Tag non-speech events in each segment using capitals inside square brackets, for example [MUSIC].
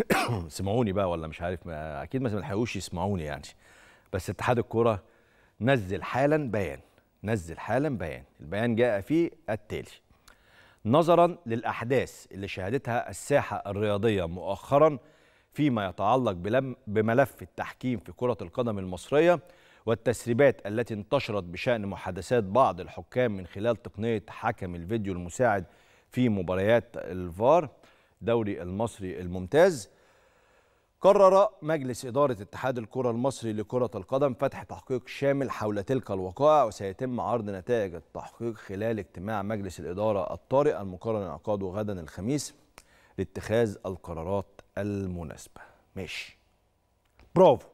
[COUGHS] سمعوني بقى ولا مش عارف ما اكيد ما لحقوش يسمعوني يعني بس اتحاد الكوره نزل حالا بيان نزل حالا بيان البيان جاء فيه التالي نظرا للاحداث اللي شهدتها الساحه الرياضيه مؤخرا فيما يتعلق بملف التحكيم في كره القدم المصريه والتسريبات التي انتشرت بشان محادثات بعض الحكام من خلال تقنيه حكم الفيديو المساعد في مباريات الفار الدوري المصري الممتاز قرر مجلس إدارة اتحاد الكرة المصري لكرة القدم فتح تحقيق شامل حول تلك الوقائع وسيتم عرض نتائج التحقيق خلال اجتماع مجلس الإدارة الطارئ المقرر انعقاده غدا الخميس لاتخاذ القرارات المناسبة ماشي برافو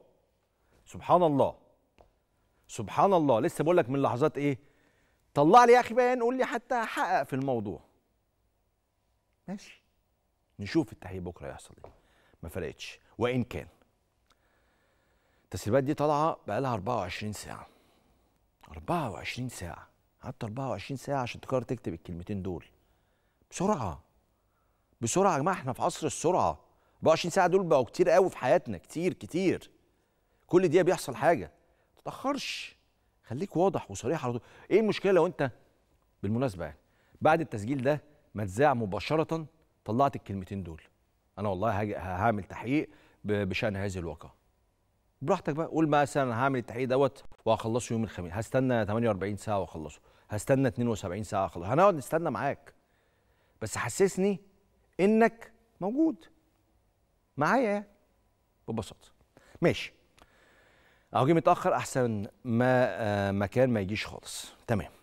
سبحان الله سبحان الله لسه بقول لك من لحظات ايه طلع لي يا اخي بقى قول لي حتى احقق في الموضوع ماشي نشوف التحقيق بكره هيحصل ايه ما فرقتش وان كان التسريبات دي طالعه بقى لها 24 ساعه 24 ساعه قعدت 24 ساعه عشان تقرر تكتب الكلمتين دول بسرعه بسرعه يا جماعه احنا في عصر السرعه 24 ساعه دول بقوا كتير قوي في حياتنا كتير كتير كل دقيقه بيحصل حاجه ما تتاخرش خليك واضح وصريح على طول ايه المشكله لو انت بالمناسبه يعني بعد التسجيل ده ما تذاع مباشره طلعت الكلمتين دول انا والله هعمل تحقيق بشان هذه الواقعه براحتك بقى قول مثلا هعمل التحقيق دوت وهخلصه يوم الخميس هستنى 48 ساعه واخلصه هستنى 72 ساعه واخلصه هنقعد نستنى معاك بس حسسني انك موجود معايا ببساطه ماشي اهو جه متاخر احسن ما آه، مكان ما يجيش خالص تمام